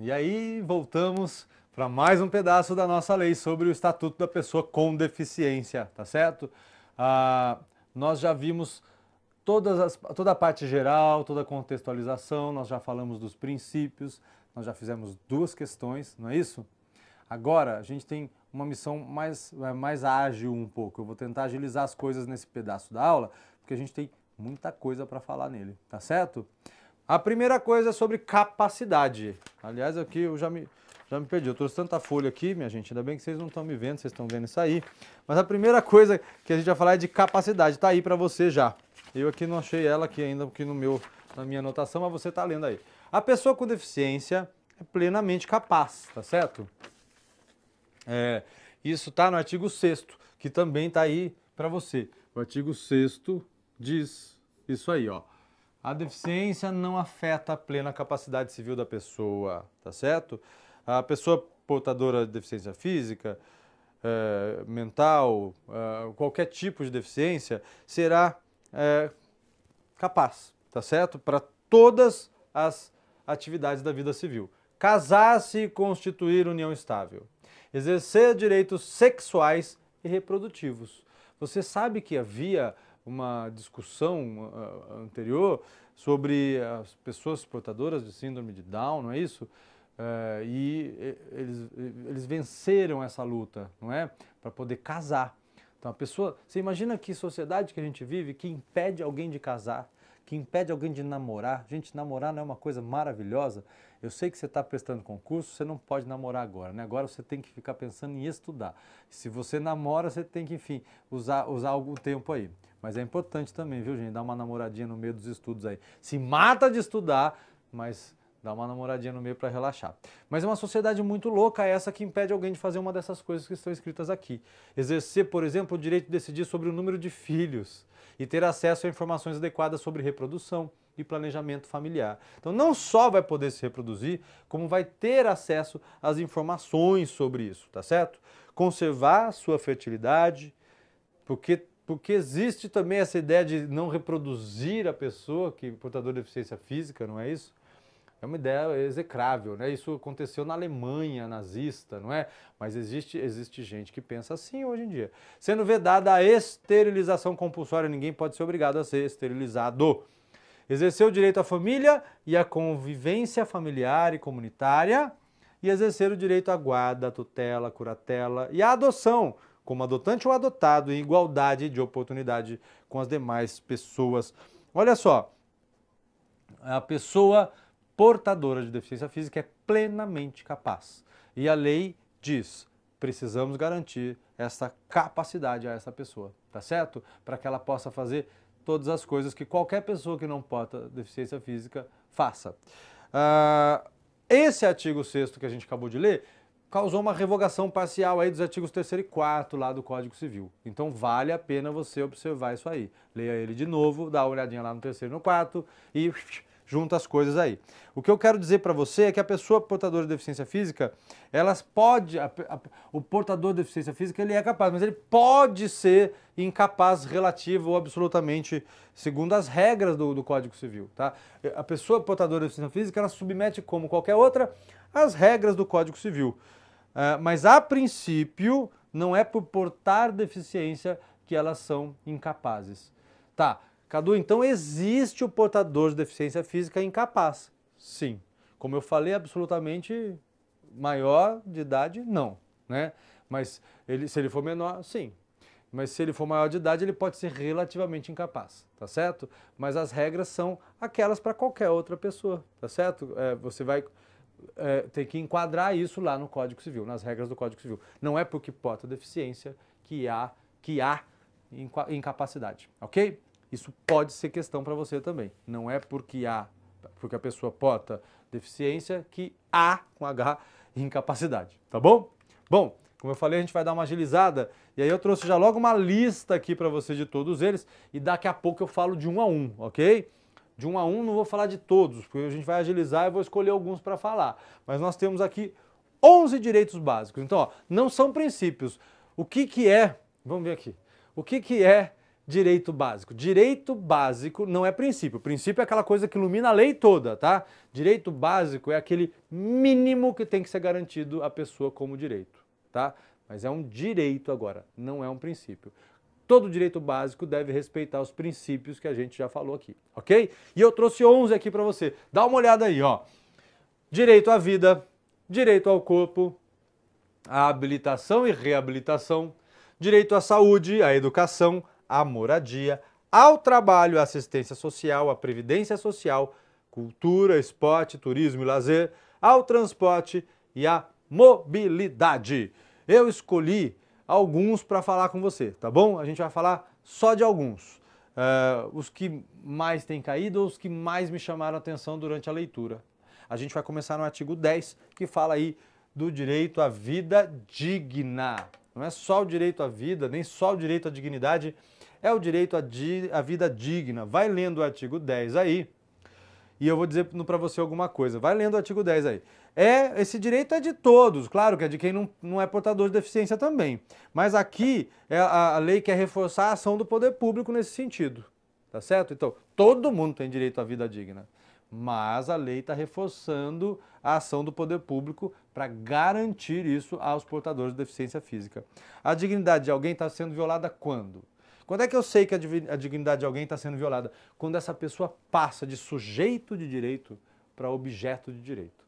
E aí voltamos para mais um pedaço da nossa lei sobre o Estatuto da Pessoa com Deficiência, tá certo? Ah, nós já vimos todas as, toda a parte geral, toda a contextualização, nós já falamos dos princípios, nós já fizemos duas questões, não é isso? Agora a gente tem uma missão mais, é, mais ágil um pouco. Eu vou tentar agilizar as coisas nesse pedaço da aula, porque a gente tem muita coisa para falar nele, tá certo? A primeira coisa é sobre capacidade. Aliás, aqui é eu já me, já me perdi. Eu trouxe tanta folha aqui, minha gente. Ainda bem que vocês não estão me vendo, vocês estão vendo isso aí. Mas a primeira coisa que a gente vai falar é de capacidade. Está aí para você já. Eu aqui não achei ela aqui ainda, porque no meu, na minha anotação, mas você está lendo aí. A pessoa com deficiência é plenamente capaz, tá certo? É, isso está no artigo 6 que também está aí para você. O artigo 6 diz isso aí, ó a deficiência não afeta a plena capacidade civil da pessoa, tá certo? A pessoa portadora de deficiência física, é, mental, é, qualquer tipo de deficiência, será é, capaz, tá certo? Para todas as atividades da vida civil. Casar-se e constituir união estável. Exercer direitos sexuais e reprodutivos. Você sabe que havia uma discussão ah, ah, anterior sobre as pessoas portadoras de síndrome de Down, não é isso? Uh, e eh, eles, eles venceram essa luta, não é? Para poder casar. Então a pessoa, você imagina que sociedade que a gente vive que impede alguém de casar, que impede alguém de namorar. Gente, namorar não é uma coisa maravilhosa. Eu sei que você está prestando concurso, você não pode namorar agora, né? Agora você tem que ficar pensando em estudar. Se você namora, você tem que, enfim, usar, usar algum tempo aí. Mas é importante também, viu, gente? Dar uma namoradinha no meio dos estudos aí. Se mata de estudar, mas dá uma namoradinha no meio para relaxar. Mas é uma sociedade muito louca essa que impede alguém de fazer uma dessas coisas que estão escritas aqui. Exercer, por exemplo, o direito de decidir sobre o número de filhos e ter acesso a informações adequadas sobre reprodução e planejamento familiar. Então, não só vai poder se reproduzir, como vai ter acesso às informações sobre isso, tá certo? Conservar sua fertilidade, porque porque existe também essa ideia de não reproduzir a pessoa que portador de deficiência física, não é isso? É uma ideia execrável, né? Isso aconteceu na Alemanha nazista, não é? Mas existe, existe gente que pensa assim hoje em dia. Sendo vedada a esterilização compulsória, ninguém pode ser obrigado a ser esterilizado. Exercer o direito à família e à convivência familiar e comunitária e exercer o direito à guarda, tutela, curatela e à adoção, como adotante ou adotado em igualdade de oportunidade com as demais pessoas. Olha só, a pessoa portadora de deficiência física é plenamente capaz. E a lei diz: precisamos garantir essa capacidade a essa pessoa, tá certo? Para que ela possa fazer todas as coisas que qualquer pessoa que não porta deficiência física faça. Uh, esse artigo 6 que a gente acabou de ler causou uma revogação parcial aí dos artigos 3 e 4 lá do Código Civil. Então vale a pena você observar isso aí. Leia ele de novo, dá uma olhadinha lá no 3 e no 4 e junta as coisas aí. O que eu quero dizer para você é que a pessoa portadora de deficiência física, elas pode, a, a, o portador de deficiência física ele é capaz, mas ele pode ser incapaz relativo ou absolutamente, segundo as regras do, do Código Civil, tá? A pessoa portadora de deficiência física, ela submete como qualquer outra as regras do Código Civil. Uh, mas a princípio, não é por portar deficiência que elas são incapazes. Tá, Cadu, então existe o portador de deficiência física incapaz? Sim. Como eu falei, absolutamente maior de idade, não. Né? Mas ele, se ele for menor, sim. Mas se ele for maior de idade, ele pode ser relativamente incapaz, tá certo? Mas as regras são aquelas para qualquer outra pessoa, tá certo? É, você vai é, ter que enquadrar isso lá no Código Civil, nas regras do Código Civil. Não é porque porta deficiência que há, que há incapacidade, ok? Isso pode ser questão para você também. Não é porque há, porque a pessoa porta deficiência que há com H incapacidade, tá bom? Bom, como eu falei, a gente vai dar uma agilizada e aí eu trouxe já logo uma lista aqui para você de todos eles e daqui a pouco eu falo de um a um, ok? De um a um não vou falar de todos, porque a gente vai agilizar e vou escolher alguns para falar. Mas nós temos aqui 11 direitos básicos. Então, ó, não são princípios. O que, que é? Vamos ver aqui. O que, que é direito básico. Direito básico não é princípio. Princípio é aquela coisa que ilumina a lei toda, tá? Direito básico é aquele mínimo que tem que ser garantido à pessoa como direito, tá? Mas é um direito agora, não é um princípio. Todo direito básico deve respeitar os princípios que a gente já falou aqui, ok? E eu trouxe 11 aqui para você. Dá uma olhada aí, ó. Direito à vida, direito ao corpo, à habilitação e reabilitação, direito à saúde, à educação, à moradia, ao trabalho, à assistência social, à previdência social, cultura, esporte, turismo e lazer, ao transporte e à mobilidade. Eu escolhi alguns para falar com você, tá bom? A gente vai falar só de alguns. Uh, os que mais têm caído ou os que mais me chamaram a atenção durante a leitura. A gente vai começar no artigo 10, que fala aí do direito à vida digna. Não é só o direito à vida, nem só o direito à dignidade é o direito à, di à vida digna. Vai lendo o artigo 10 aí, e eu vou dizer para você alguma coisa. Vai lendo o artigo 10 aí. É, esse direito é de todos, claro que é de quem não, não é portador de deficiência também. Mas aqui é, a, a lei quer reforçar a ação do poder público nesse sentido. Tá certo? Então, todo mundo tem direito à vida digna. Mas a lei está reforçando a ação do poder público para garantir isso aos portadores de deficiência física. A dignidade de alguém está sendo violada quando? Quando é que eu sei que a dignidade de alguém está sendo violada? Quando essa pessoa passa de sujeito de direito para objeto de direito.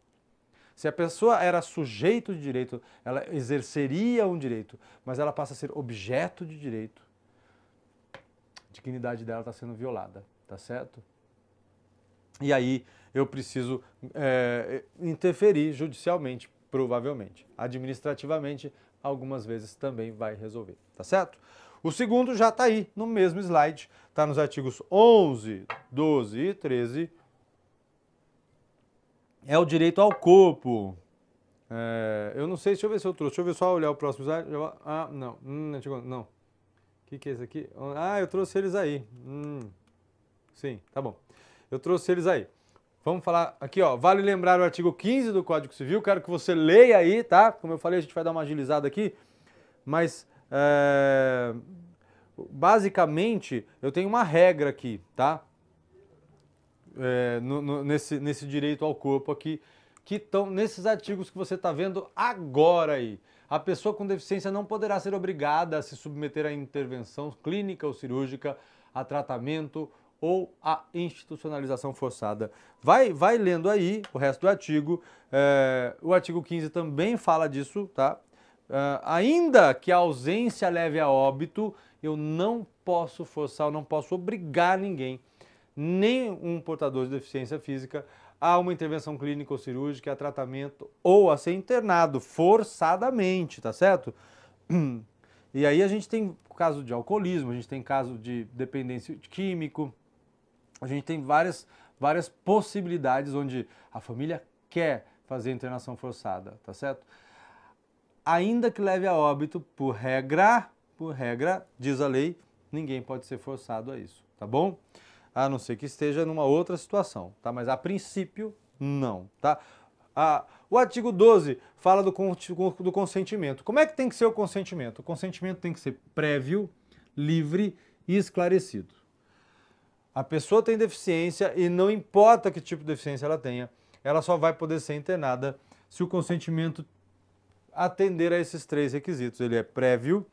Se a pessoa era sujeito de direito, ela exerceria um direito, mas ela passa a ser objeto de direito, a dignidade dela está sendo violada, tá certo? E aí eu preciso é, interferir judicialmente, provavelmente. Administrativamente, algumas vezes também vai resolver, tá certo? O segundo já está aí no mesmo slide, está nos artigos 11, 12 e 13. É o direito ao corpo. É, eu não sei, deixa eu ver se eu trouxe. Deixa eu ver só olhar o próximo slide. Ah, não, hum, não. O que, que é isso aqui? Ah, eu trouxe eles aí. Hum. Sim, tá bom. Eu trouxe eles aí. Vamos falar aqui, ó. Vale lembrar o artigo 15 do Código Civil. Quero que você leia aí, tá? Como eu falei, a gente vai dar uma agilizada aqui. Mas, é... basicamente, eu tenho uma regra aqui, tá? É, no, no, nesse, nesse direito ao corpo aqui, que estão nesses artigos que você está vendo agora aí. A pessoa com deficiência não poderá ser obrigada a se submeter a intervenção clínica ou cirúrgica, a tratamento ou a institucionalização forçada. Vai, vai lendo aí o resto do artigo. É, o artigo 15 também fala disso, tá? É, ainda que a ausência leve a óbito, eu não posso forçar, eu não posso obrigar ninguém, nem um portador de deficiência física, a uma intervenção clínica ou cirúrgica, a tratamento ou a ser internado forçadamente, tá certo? E aí a gente tem caso de alcoolismo, a gente tem caso de dependência de químico, a gente tem várias, várias possibilidades onde a família quer fazer internação forçada, tá certo? Ainda que leve a óbito, por regra, por regra, diz a lei, ninguém pode ser forçado a isso, tá bom? A não ser que esteja numa outra situação, tá? Mas a princípio, não, tá? Ah, o artigo 12 fala do, do consentimento. Como é que tem que ser o consentimento? O consentimento tem que ser prévio, livre e esclarecido. A pessoa tem deficiência e não importa que tipo de deficiência ela tenha, ela só vai poder ser internada se o consentimento atender a esses três requisitos. Ele é prévio,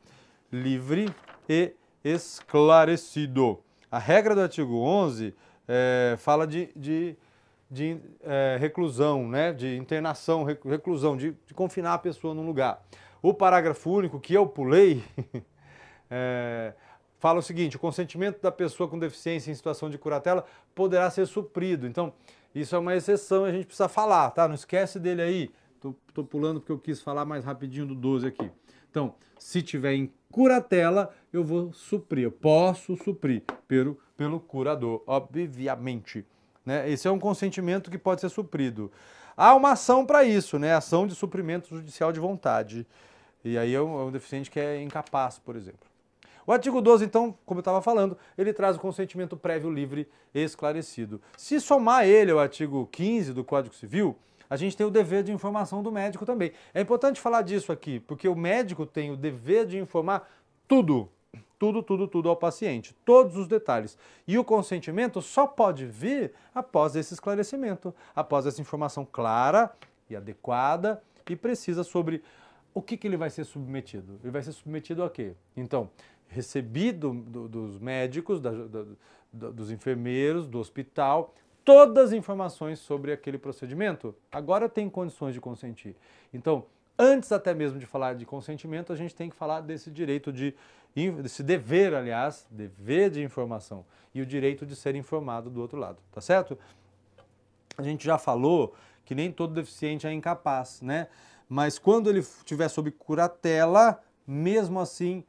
livre e esclarecido. A regra do artigo 11 é, eh, fala de, de, de é, reclusão, né? de internação, reclusão, de, de, confinar a pessoa num lugar. O parágrafo único que eu pulei é, fala o seguinte: o consentimento da pessoa com deficiência em situação de curatela poderá ser suprido. Então, isso é uma exceção e a gente precisa falar, tá? Não esquece dele aí. Tô, tô pulando porque eu quis falar mais rapidinho do 12 aqui. Então, se tiver em curatela, eu vou suprir, eu posso suprir pelo, pelo curador, obviamente. Né? Esse é um consentimento que pode ser suprido. Há uma ação para isso, né? Ação de suprimento judicial de vontade. E aí é um, é um deficiente que é incapaz, por exemplo. O artigo 12, então, como eu estava falando, ele traz o consentimento prévio livre esclarecido. Se somar ele ao artigo 15 do Código Civil, a gente tem o dever de informação do médico também. É importante falar disso aqui, porque o médico tem o dever de informar tudo, tudo, tudo, tudo ao paciente, todos os detalhes. E o consentimento só pode vir após esse esclarecimento, após essa informação clara e adequada e precisa sobre o que, que ele vai ser submetido. Ele vai ser submetido a quê? Então, recebi do, do, dos médicos, da, da, dos enfermeiros, do hospital, todas as informações sobre aquele procedimento. Agora tem condições de consentir. Então, antes até mesmo de falar de consentimento, a gente tem que falar desse direito de, desse dever, aliás, dever de informação e o direito de ser informado do outro lado, tá certo? A gente já falou que nem todo deficiente é incapaz, né? Mas quando ele estiver sob curatela, mesmo assim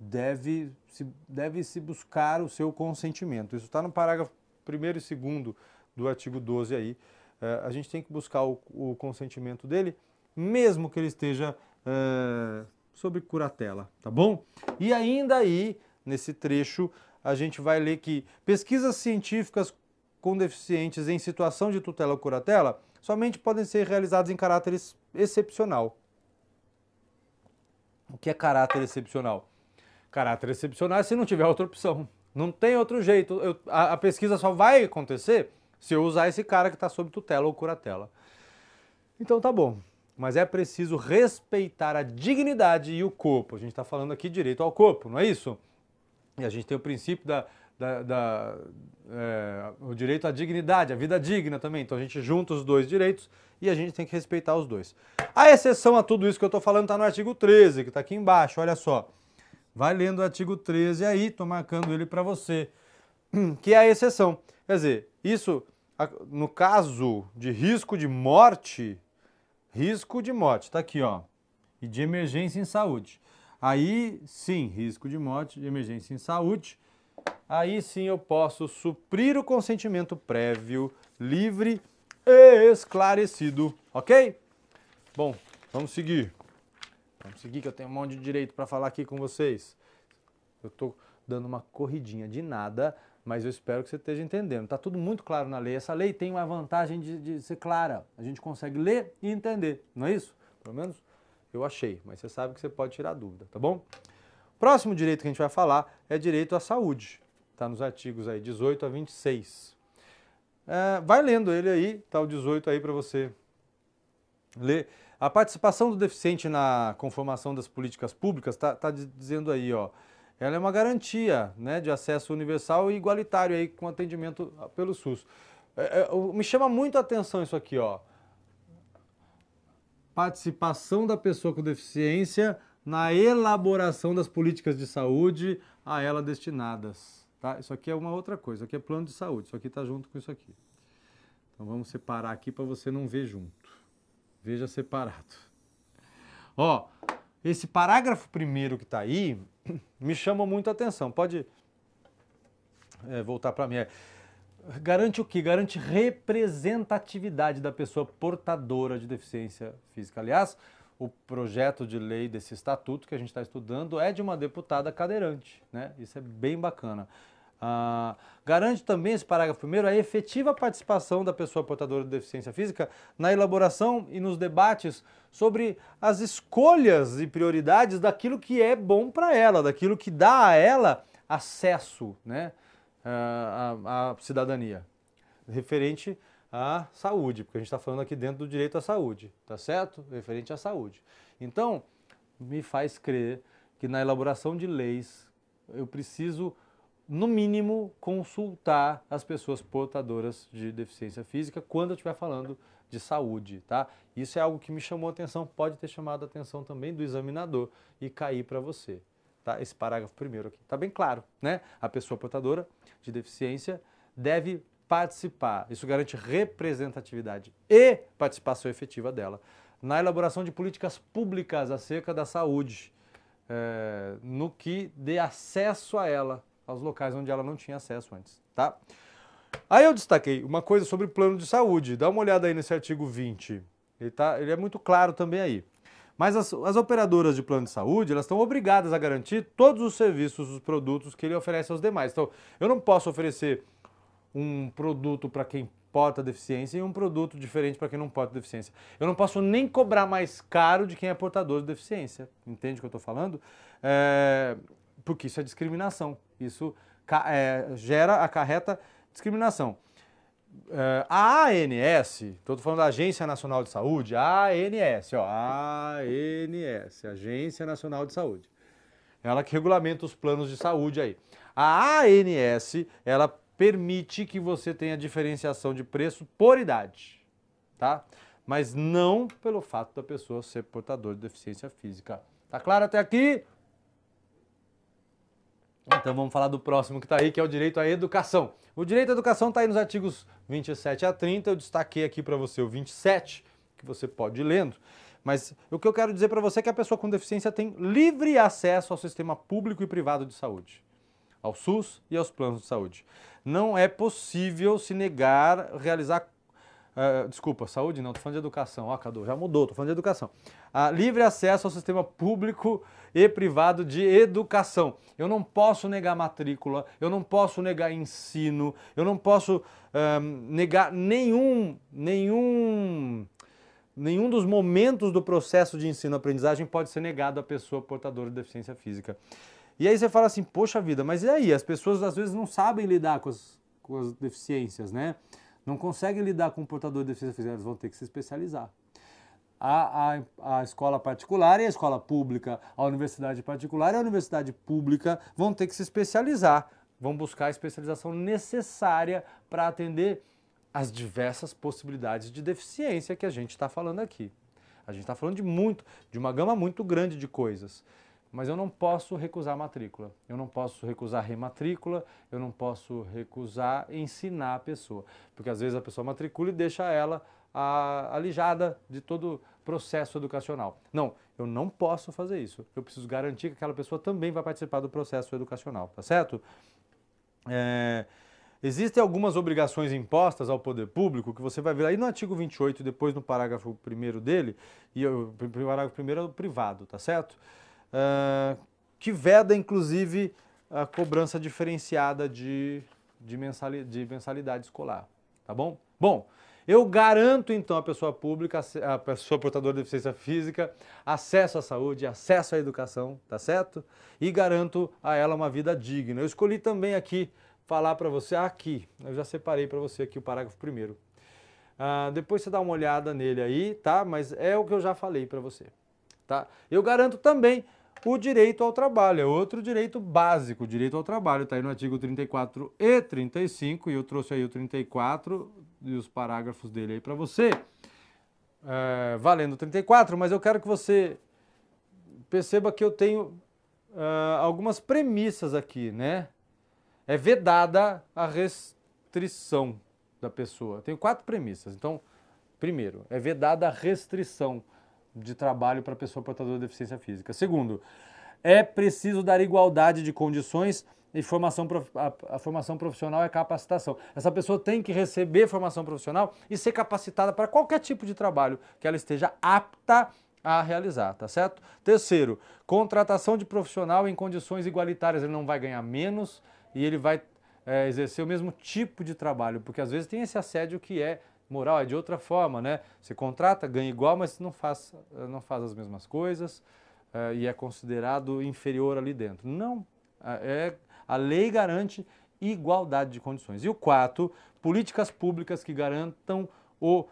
deve se, deve se buscar o seu consentimento. Isso está no parágrafo 1 e 2 do artigo 12 aí. Eh, a gente tem que buscar o, o, consentimento dele, mesmo que ele esteja uh, sob curatela, tá bom? E ainda aí, nesse trecho, a gente vai ler que pesquisas científicas com deficientes em situação de tutela ou curatela somente podem ser realizadas em caráter excepcional. O que é caráter excepcional? caráter excepcional. se não tiver outra opção. Não tem outro jeito. Eu, a, a, pesquisa só vai acontecer se eu usar esse cara que está sob tutela ou curatela. Então tá bom. Mas é preciso respeitar a dignidade e o corpo. A gente está falando aqui direito ao corpo, não é isso? E a gente tem o princípio da, da, da é, o direito à dignidade, à vida digna também. Então a gente junta os dois direitos e a gente tem que respeitar os dois. A exceção a tudo isso que eu estou falando está no artigo 13, que está aqui embaixo, olha só. Vai lendo o artigo 13 aí, estou marcando ele para você, que é a exceção. Quer dizer, isso no caso de risco de morte, risco de morte, está aqui, ó, e de emergência em saúde. Aí sim, risco de morte, de emergência em saúde, aí sim eu posso suprir o consentimento prévio, livre e esclarecido, ok? Bom, vamos seguir. Vamos seguir que eu tenho um monte de direito para falar aqui com vocês. Eu estou dando uma corridinha de nada, mas eu espero que você esteja entendendo. Está tudo muito claro na lei. Essa lei tem uma vantagem de, de, ser clara. A gente consegue ler e entender, não é isso? Pelo menos eu achei, mas você sabe que você pode tirar dúvida, tá bom? Próximo direito que a gente vai falar é direito à saúde. Está nos artigos aí 18 a 26. É, vai lendo ele aí, Está o 18 aí para você ler. A participação do deficiente na conformação das políticas públicas está tá, tá dizendo aí, ó, ela é uma garantia né, de acesso universal e igualitário aí com atendimento pelo SUS. É, é, me chama muito a atenção isso aqui, ó. Participação da pessoa com deficiência na elaboração das políticas de saúde a ela destinadas. Tá? Isso aqui é uma outra coisa, isso aqui é plano de saúde, isso aqui está junto com isso aqui. Então vamos separar aqui para você não ver junto. Veja separado. Ó, esse parágrafo primeiro que está aí me chama muito a atenção. Pode é, voltar para mim. É, garante o que? Garante representatividade da pessoa portadora de deficiência física. Aliás, o projeto de lei desse estatuto que a gente está estudando é de uma deputada cadeirante, né? Isso é bem bacana. Ah, garante também esse parágrafo primeiro a efetiva participação da pessoa portadora de deficiência física na elaboração e nos debates sobre as escolhas e prioridades daquilo que é bom para ela, daquilo que dá a ela acesso né, à, ah, à cidadania, referente à saúde, porque a gente está falando aqui dentro do direito à saúde, tá certo? Referente à saúde. Então, me faz crer que na elaboração de leis eu preciso no mínimo, consultar as pessoas portadoras de deficiência física quando eu estiver falando de saúde, tá? Isso é algo que me chamou a atenção, pode ter chamado a atenção também do examinador e cair para você, tá? Esse parágrafo primeiro aqui, tá bem claro, né? A pessoa portadora de deficiência deve participar, isso garante representatividade e participação efetiva dela na elaboração de políticas públicas acerca da saúde, é, no que dê acesso a ela, aos locais onde ela não tinha acesso antes, tá? Aí eu destaquei uma coisa sobre plano de saúde. Dá uma olhada aí nesse artigo 20. Ele, tá, ele é muito claro também aí. Mas as, as, operadoras de plano de saúde, elas estão obrigadas a garantir todos os serviços, os produtos que ele oferece aos demais. Então, eu não posso oferecer um produto para quem porta deficiência e um produto diferente para quem não porta deficiência. Eu não posso nem cobrar mais caro de quem é portador de deficiência. Entende o que eu estou falando? É, porque isso é discriminação. Isso é, gera, acarreta discriminação. É, a ANS, estou falando da Agência Nacional de Saúde, a ANS, ó, ANS, Agência Nacional de Saúde. Ela que regulamenta os planos de saúde aí. A ANS, ela permite que você tenha diferenciação de preço por idade, tá? Mas não pelo fato da pessoa ser portador de deficiência física. Tá claro até aqui? Então vamos falar do próximo que está aí, que é o direito à educação. O direito à educação está aí nos artigos 27 a 30, eu destaquei aqui para você o 27, que você pode ir lendo. Mas o que eu quero dizer para você é que a pessoa com deficiência tem livre acesso ao sistema público e privado de saúde, ao SUS e aos planos de saúde. Não é possível se negar a realizar ah, desculpa, saúde não, tô falando de educação. Ó, oh, Cadu, já mudou, tô falando de educação. Ah, livre acesso ao sistema público e privado de educação. Eu não posso negar matrícula, eu não posso negar ensino, eu não posso um, negar nenhum, nenhum nenhum dos momentos do processo de ensino-aprendizagem pode ser negado à pessoa portadora de deficiência física. E aí você fala assim, poxa vida, mas e aí? As pessoas às vezes não sabem lidar com as, com as deficiências, né? não conseguem lidar com o portador de deficiência física, eles vão ter que se especializar. A, a, a, escola particular e a escola pública, a universidade particular e a universidade pública vão ter que se especializar, vão buscar a especialização necessária para atender as diversas possibilidades de deficiência que a gente está falando aqui. A gente está falando de muito, de uma gama muito grande de coisas mas eu não posso recusar matrícula, eu não posso recusar rematrícula, eu não posso recusar ensinar a pessoa, porque às vezes a pessoa matricula e deixa ela alijada de todo o processo educacional. Não, eu não posso fazer isso, eu preciso garantir que aquela pessoa também vai participar do processo educacional, tá certo? É, existem algumas obrigações impostas ao poder público que você vai ver aí no artigo 28, depois no parágrafo 1 dele, e o parágrafo 1 é o privado, tá certo? uh, que veda, inclusive, a cobrança diferenciada de, de, mensalidade, de mensalidade escolar, tá bom? Bom, eu garanto então à pessoa pública, à pessoa portadora de deficiência física, acesso à saúde, acesso à educação, tá certo? E garanto a ela uma vida digna. Eu escolhi também aqui falar para você, ah, aqui, eu já separei para você aqui o parágrafo primeiro. Ah, depois você dá uma olhada nele aí, tá? Mas é o que eu já falei para você, tá? Eu garanto também o direito ao trabalho. É outro direito básico, o direito ao trabalho. Está aí no artigo 34 e 35, e eu trouxe aí o 34 e os parágrafos dele aí para você. É, valendo 34, mas eu quero que você perceba que eu tenho é, algumas premissas aqui, né? É vedada a restrição da pessoa. tenho quatro premissas. Então, primeiro, é vedada a restrição de trabalho para pessoa portadora de deficiência física. Segundo, é preciso dar igualdade de condições e formação, a, formação profissional é capacitação. Essa pessoa tem que receber formação profissional e ser capacitada para qualquer tipo de trabalho que ela esteja apta a realizar, tá certo? Terceiro, contratação de profissional em condições igualitárias. Ele não vai ganhar menos e ele vai é, exercer o mesmo tipo de trabalho, porque às vezes tem esse assédio que é moral é de outra forma, né? Você contrata, ganha igual, mas não faz, eh, não faz as mesmas coisas uh, e é considerado inferior ali dentro. Não, é, a lei garante igualdade de condições. E o quarto, políticas públicas que garantam o, uh,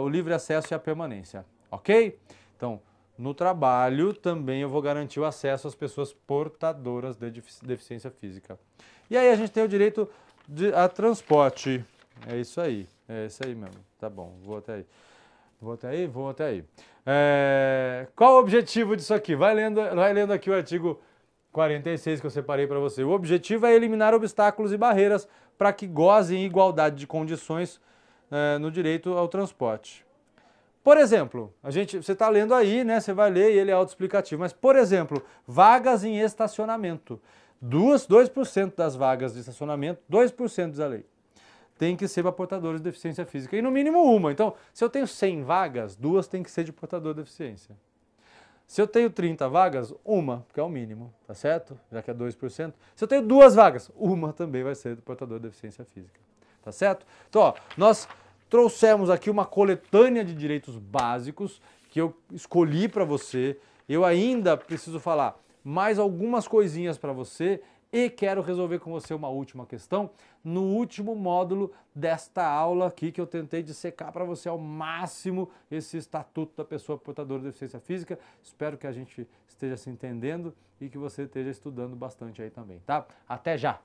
o livre acesso e a permanência, ok? Então, no trabalho também eu vou garantir o acesso às pessoas portadoras de deficiência física. E aí a gente tem o direito de, a transporte, é isso aí. É isso aí mesmo. Tá bom, vou até aí. Vou até aí, vou até aí. É... Qual o objetivo disso aqui? Vai lendo, vai lendo aqui o artigo 46 que eu separei para você. O objetivo é eliminar obstáculos e barreiras para que gozem igualdade de condições é, no direito ao transporte. Por exemplo, a gente, você está lendo aí, né? Você vai ler e ele é autoexplicativo. Mas, por exemplo, vagas em estacionamento. Duas, 2% das vagas de estacionamento, 2% da lei tem que ser para portadores de deficiência física, e no mínimo uma. Então, se eu tenho 100 vagas, duas tem que ser de portador de deficiência. Se eu tenho 30 vagas, uma, porque é o mínimo, tá certo? Já que é 2%. Se eu tenho duas vagas, uma também vai ser de portador de deficiência física, tá certo? Então, ó, nós trouxemos aqui uma coletânea de direitos básicos que eu escolhi para você. Eu ainda preciso falar mais algumas coisinhas para você e quero resolver com você uma última questão no último módulo desta aula aqui que eu tentei dissecar para você ao máximo esse estatuto da pessoa portadora de deficiência física. Espero que a gente esteja se entendendo e que você esteja estudando bastante aí também, tá? Até já.